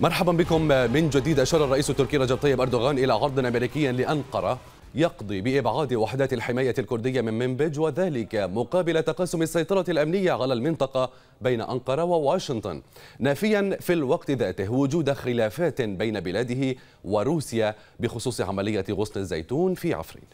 مرحبا بكم من جديد أشار الرئيس التركي رجب طيب أردوغان إلى عرض أمريكي لأنقرة يقضي بإبعاد وحدات الحماية الكردية من منبج وذلك مقابل تقاسم السيطرة الأمنية على المنطقة بين أنقرة وواشنطن نافيا في الوقت ذاته وجود خلافات بين بلاده وروسيا بخصوص عملية غصن الزيتون في عفرين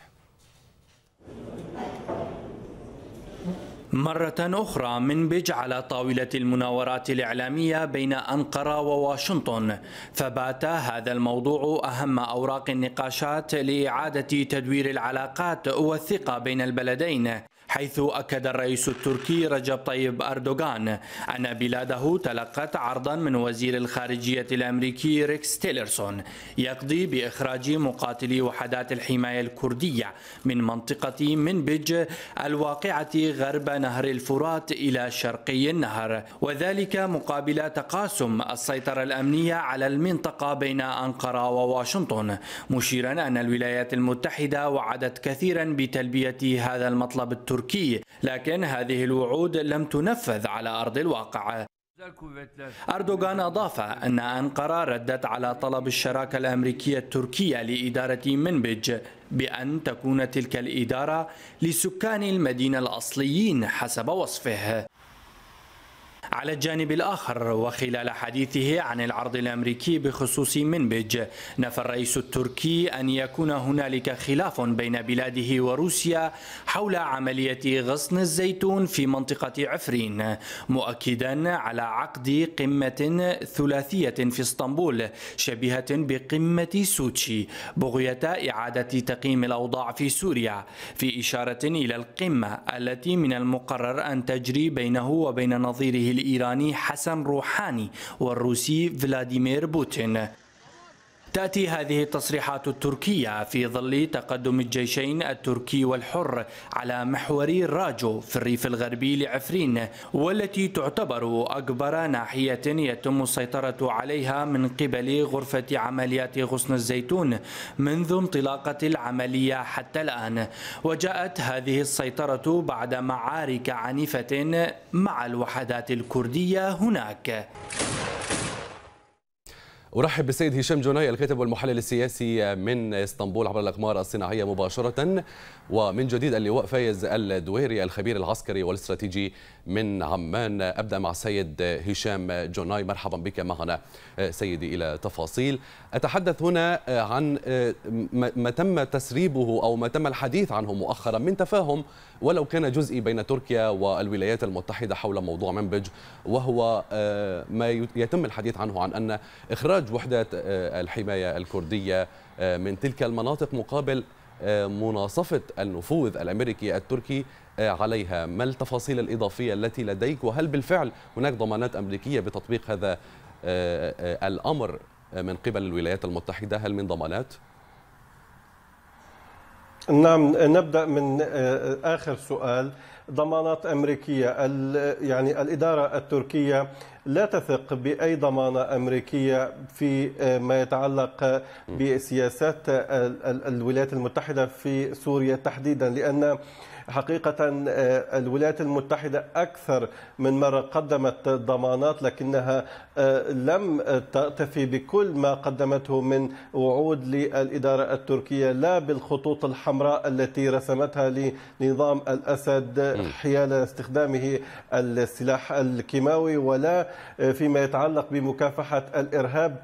مرة أخرى منبج على طاولة المناورات الإعلامية بين أنقرة وواشنطن فبات هذا الموضوع أهم أوراق النقاشات لإعادة تدوير العلاقات والثقة بين البلدين حيث أكد الرئيس التركي رجب طيب أردوغان أن بلاده تلقت عرضا من وزير الخارجية الأمريكي ريكس تيلرسون يقضي بإخراج مقاتلي وحدات الحماية الكردية من منطقة منبج الواقعة غرب نهر الفرات إلى شرقي النهر وذلك مقابل تقاسم السيطرة الأمنية على المنطقة بين أنقرة وواشنطن مشيرا أن الولايات المتحدة وعدت كثيرا بتلبية هذا المطلب التركي التركي لكن هذه الوعود لم تنفذ على أرض الواقع أردوغان أضاف أن أنقرة ردت على طلب الشراكة الأمريكية التركية لإدارة منبج بأن تكون تلك الإدارة لسكان المدينة الأصليين حسب وصفه على الجانب الآخر وخلال حديثه عن العرض الأمريكي بخصوص منبج نفى الرئيس التركي أن يكون هنالك خلاف بين بلاده وروسيا حول عملية غصن الزيتون في منطقة عفرين مؤكدا على عقد قمة ثلاثية في اسطنبول شبيهة بقمة سوتشي بغية إعادة تقييم الأوضاع في سوريا في إشارة إلى القمة التي من المقرر أن تجري بينه وبين نظيره الإيراني حسن روحاني والروسي فلاديمير بوتين تأتي هذه التصريحات التركية في ظل تقدم الجيشين التركي والحر على محور الراجو في الريف الغربي لعفرين والتي تعتبر أكبر ناحية يتم السيطرة عليها من قبل غرفة عمليات غصن الزيتون منذ انطلاقة العملية حتى الآن وجاءت هذه السيطرة بعد معارك عنيفة مع الوحدات الكردية هناك أرحب بالسيد هشام جوناي الكاتب والمحلل السياسي من اسطنبول عبر الأقمار الصناعية مباشرة ومن جديد اللواء فايز الدويري الخبير العسكري والاستراتيجي من عمان أبدأ مع السيد هشام جوناي مرحبا بك معنا سيدي إلى تفاصيل أتحدث هنا عن ما تم تسريبه أو ما تم الحديث عنه مؤخرا من تفاهم ولو كان جزئي بين تركيا والولايات المتحدة حول موضوع منبج وهو ما يتم الحديث عنه عن أن إخراج إخراج وحدات آه، الحماية الكردية آه، من تلك المناطق مقابل آه، مناصفة النفوذ الأمريكي التركي عليها ما التفاصيل الإضافية التي لديك وهل بالفعل هناك ضمانات أمريكية بتطبيق هذا الأمر من قبل الولايات المتحدة هل من ضمانات؟ نعم نبدا من اخر سؤال ضمانات امريكيه يعني الاداره التركيه لا تثق باي ضمانه امريكيه في آه، ما يتعلق آه، بسياسات الولايات المتحده في سوريا تحديدا لان حقيقة آه، الولايات المتحدة أكثر من مرة قدمت ضمانات لكنها آه، لم تأتفي بكل ما قدمته من وعود للإدارة التركية لا بالخطوط الحمراء التي رسمتها لنظام الأسد حيال استخدامه السلاح الكيماوي ولا آه، فيما يتعلق بمكافحة الإرهاب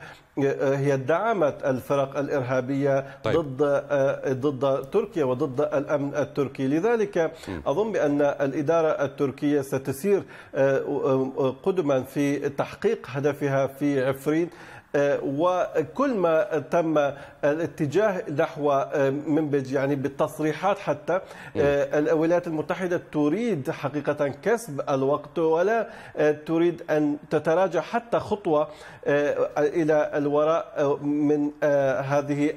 هي دعمت الفرق الارهابيه طيب. ضد آه، ضد تركيا وضد الامن التركي، لذلك اظن بان الاداره التركيه ستسير آه، آه، قدما في تحقيق هدفها في عفرين آه، وكل ما تم الاتجاه نحو آه، منبج يعني بالتصريحات حتى آه، نعم. الولايات المتحدة تريد حقيقة كسب الوقت ولا تريد أن تتراجع حتى خطوة إلى الوراء من هذه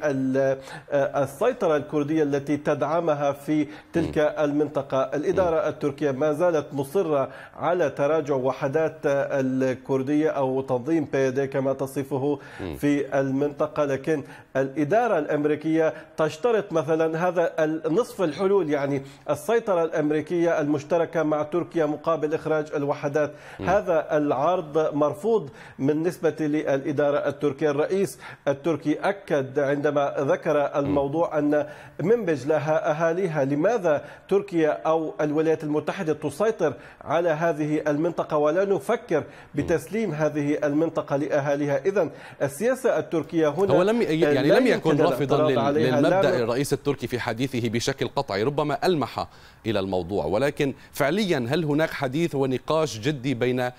السيطرة الكردية التي تدعمها في تلك نعم. المنطقة الإدارة نعم. التركية ما زالت مصرة على تراجع وحدات الكردية أو تنظيم بيدي كما تصفه يعيشه في المنطقة لكن الإدارة الأمريكية تشترط مثلا هذا نصف الحلول يعني السيطرة الأمريكية المشتركة مع تركيا مقابل إخراج الوحدات هذا العرض مرفوض من نسبة للإدارة التركية الرئيس التركي أكد عندما ذكر الموضوع أن منبج لها أهاليها لماذا تركيا أو الولايات المتحدة تسيطر على هذه المنطقة ولا نفكر بتسليم هذه المنطقة لأهاليها إذا السياسة التركية هنا هو لم يعني لم يكن رافضا للمبدأ الرئيس التركي في حديثه بشكل قطعي ربما ألمح إلى الموضوع ولكن فعليا هل هناك حديث ونقاش جدي بين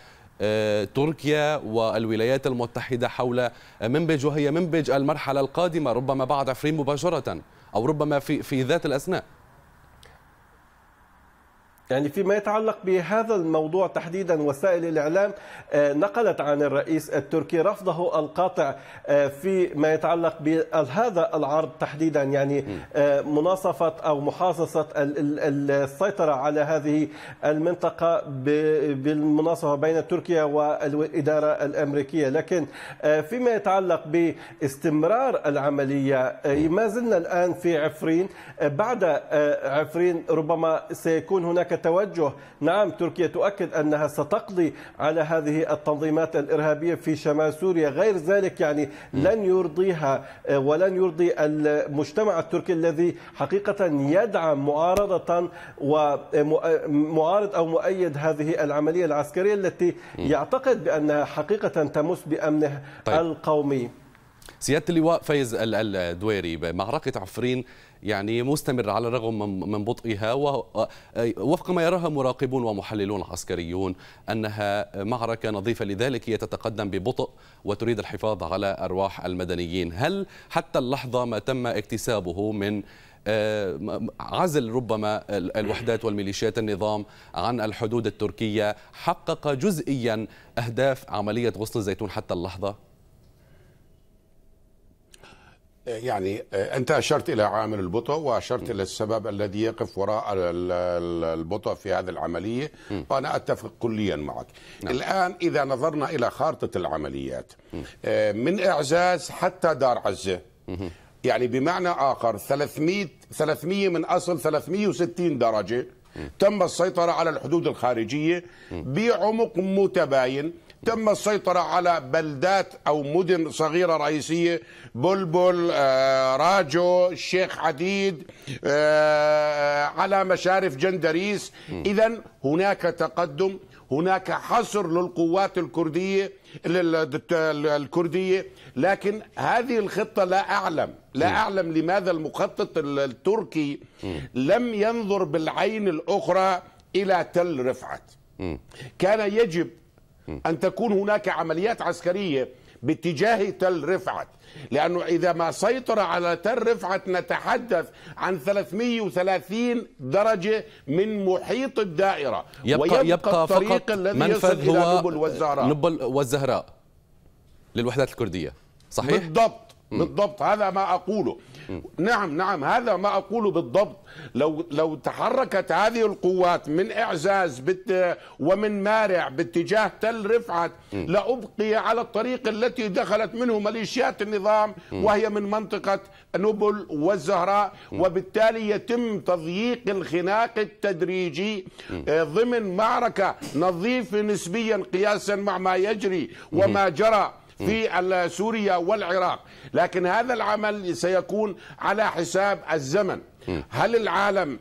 آه، تركيا والولايات المتحدة حول منبج وهي منبج المرحلة القادمة ربما بعد عفرين مباشرة أو ربما في, في ذات الأثناء يعني فيما يتعلق بهذا الموضوع تحديدا وسائل الاعلام آه، نقلت عن الرئيس التركي رفضه القاطع آه، فيما يتعلق بهذا العرض تحديدا يعني آه، مناصفه او محاصصه السيطره على هذه المنطقه بالمناصفه بين تركيا والاداره الامريكيه لكن فيما يتعلق باستمرار العمليه ما زلنا الان في عفرين بعد عفرين ربما سيكون هناك توجه نعم تركيا تؤكد أنها ستقضي على هذه التنظيمات الإرهابية في شمال سوريا غير ذلك يعني لن يرضيها آه، ولن يرضي المجتمع التركي الذي حقيقة يدعم معارضة ومعارض آه، آه، أو مؤيد هذه العملية العسكرية التي يعتقد بأنها حقيقة تمس بأمنه طيب. القومي سياده اللواء فايز الدويري معركه عفرين يعني مستمرة على الرغم من بطئها ووفق ما يراها مراقبون ومحللون عسكريون أنها معركة نظيفة لذلك هي تتقدم ببطء وتريد الحفاظ على أرواح المدنيين هل حتى اللحظة ما تم اكتسابه من آه، عزل ربما الوحدات والميليشيات النظام عن الحدود التركية حقق جزئيا أهداف عملية غصن الزيتون حتى اللحظة؟ يعني آه، أنت أشرت إلى عامل البطء وأشرت إلى السبب الذي يقف وراء البطء في هذه العملية م. وأنا أتفق كليا معك نعم. الآن إذا نظرنا إلى خارطة العمليات م. آه، من إعزاز حتى دار عزة م. يعني بمعنى آخر 300 300 من أصل 360 درجة تم السيطرة على الحدود الخارجية بعمق متباين تم السيطرة على بلدات أو مدن صغيرة رئيسية بلبل آه، راجو الشيخ عديد آه، على مشارف جندريس إذا هناك تقدم هناك حصر للقوات الكردية الكردية لكن هذه الخطة لا أعلم لا أعلم لماذا المخطط التركي لم ينظر بالعين الأخرى إلى تل رفعت كان يجب أن تكون هناك عمليات عسكرية باتجاه تل رفعت لأنه إذا ما سيطر على تل رفعت نتحدث عن 330 درجة من محيط الدائرة يبقى, ويبقى يبقى الطريق فقط الذي يصل هو إلى نبل والزهراء نبل والزهراء للوحدات الكردية صحيح؟ بالضبط بالضبط هذا ما اقوله نعم نعم هذا ما اقوله بالضبط لو لو تحركت هذه القوات من اعزاز بت ومن مارع باتجاه تل رفعت لابقي على الطريق التي دخلت منه ميليشيات النظام وهي من منطقه نبل والزهراء وبالتالي يتم تضييق الخناق التدريجي آه، ضمن معركه نظيفه نسبيا قياسا مع ما يجري وما جرى في سوريا والعراق لكن هذا العمل سيكون على حساب الزمن هل العالم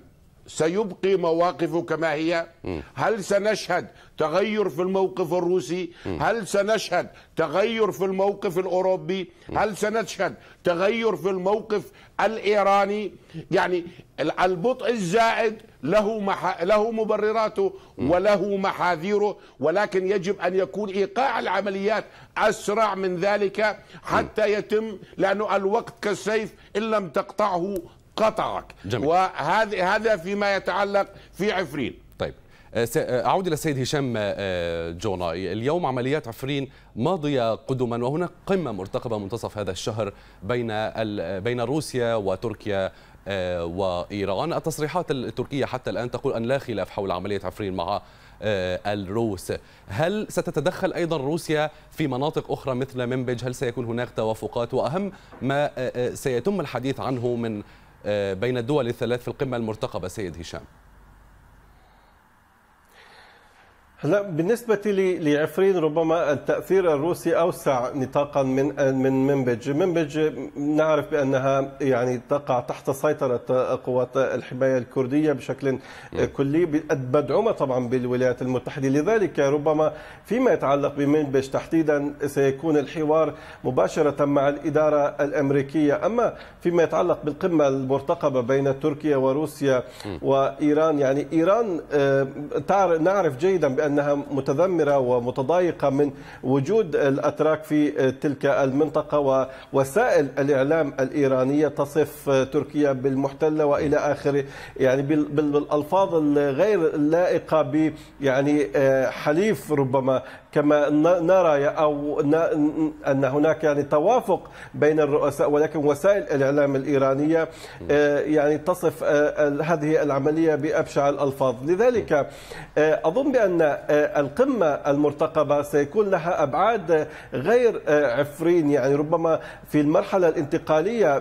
سيبقي مواقفه كما هي هل سنشهد تغير في الموقف الروسي هل سنشهد تغير في الموقف الأوروبي هل سنشهد تغير في الموقف الإيراني يعني البطء الزائد له مح... له مبرراته وله محاذيره ولكن يجب ان يكون ايقاع العمليات اسرع من ذلك حتى يتم لانه الوقت كالسيف ان لم تقطعه قطعك جميل. وهذا هذا فيما يتعلق في عفرين طيب آه، آه، أعود إلى السيد هشام آه، جوناي اليوم عمليات عفرين ماضية قدما وهناك قمة مرتقبة منتصف هذا الشهر بين بين روسيا وتركيا وإيران التصريحات التركية حتى الآن تقول أن لا خلاف حول عملية عفرين مع الروس هل ستتدخل أيضا روسيا في مناطق أخرى مثل منبج هل سيكون هناك توافقات وأهم ما سيتم الحديث عنه من آه، بين الدول الثلاث في القمة المرتقبة سيد هشام هلا بالنسبة لعفرين ربما التأثير الروسي أوسع نطاقا من من منبج، منبج نعرف بأنها يعني تقع تحت سيطرة قوات الحماية الكردية بشكل نعم. كلي مدعومة طبعا بالولايات المتحدة، لذلك ربما فيما يتعلق بمنبج تحديدا سيكون الحوار مباشرة مع الإدارة الأمريكية، أما فيما يتعلق بالقمة المرتقبة بين تركيا وروسيا وإيران، يعني إيران آه، نعرف جيدا بأن أنها متذمرة ومتضايقة من وجود الأتراك في تلك المنطقة ووسائل الإعلام الإيرانية تصف تركيا بالمحتلة وإلى آخره يعني بالألفاظ الغير اللائقة ب يعني آه، حليف ربما كما نرى أو أن هناك يعني توافق بين الرؤساء ولكن وسائل الإعلام الإيرانية آه، يعني تصف آه، هذه العملية بأبشع الألفاظ لذلك آه، أظن بأن القمة المرتقبة سيكون لها أبعاد غير عفرين يعني ربما في المرحلة الانتقالية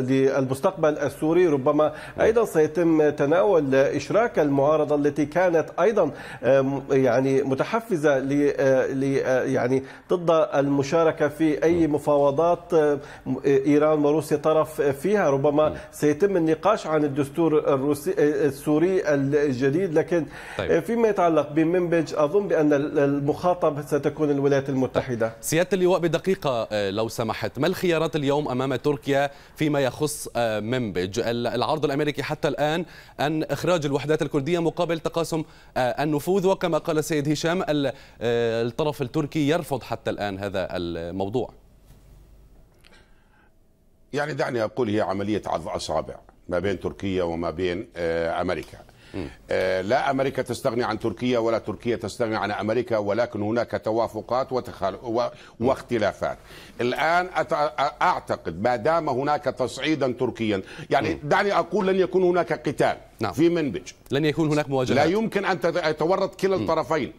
للمستقبل السوري ربما أيضا سيتم تناول إشراك المعارضة التي كانت أيضا يعني يعني متحفزه ل آه، آه، يعني ضد المشاركه في اي مفاوضات آه، ايران وروسيا طرف فيها ربما سيتم النقاش عن الدستور الروسي السوري الجديد لكن طيب. فيما يتعلق بمنبج اظن بان المخاطب ستكون الولايات المتحده طيب. سياده اللواء بدقيقه لو سمحت ما الخيارات اليوم امام تركيا فيما يخص منبج العرض الامريكي حتى الان ان اخراج الوحدات الكرديه مقابل تقاسم النفوذ وكما قال سيد هشام آه، الطرف التركي يرفض حتى الآن هذا الموضوع يعني دعني أقول هي عملية عض أصابع ما بين تركيا وما بين آه، أمريكا آه، لا امريكا تستغني عن تركيا ولا تركيا تستغني عن امريكا ولكن هناك توافقات واختلافات. الان اعتقد ما دام هناك تصعيدا تركيا يعني دعني اقول لن يكون هناك قتال نعم. في منبج لن يكون هناك مواجهات لا يمكن ان تتورط كلا الطرفين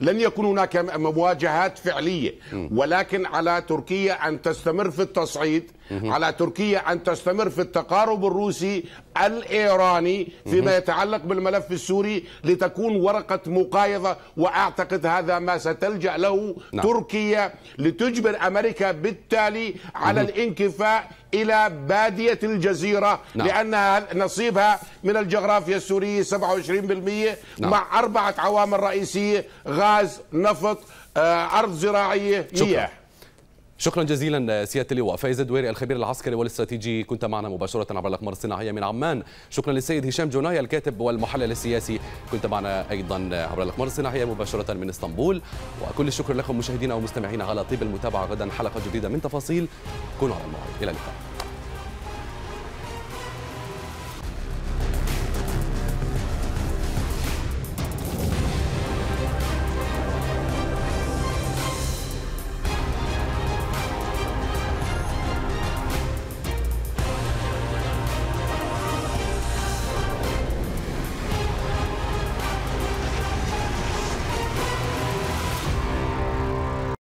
لن يكون هناك مواجهات فعليه ولكن على تركيا ان تستمر في التصعيد على تركيا أن تستمر في التقارب الروسي الإيراني فيما يتعلق بالملف السوري لتكون ورقة مقايضة وأعتقد هذا ما ستلجأ له نعم. تركيا لتجبر أمريكا بالتالي على الانكفاء إلى بادية الجزيرة نعم. لأنها نصيبها من الجغرافيا السورية 27% نعم. مع أربعة عوامل رئيسية غاز نفط آه، أرض زراعية مياه شكرا جزيلا آه، سياده اللواء فايز الدويري الخبير العسكري والاستراتيجي كنت معنا مباشره عبر الاقمار الصناعيه من عمان شكرا للسيد هشام جوناي الكاتب والمحلل السياسي كنت معنا ايضا آه، عبر الاقمار الصناعيه مباشره من اسطنبول وكل الشكر لكم مشاهدينا ومستمعينا على طيب المتابعه غدا حلقه جديده من تفاصيل كونوا على الموعد الى اللقاء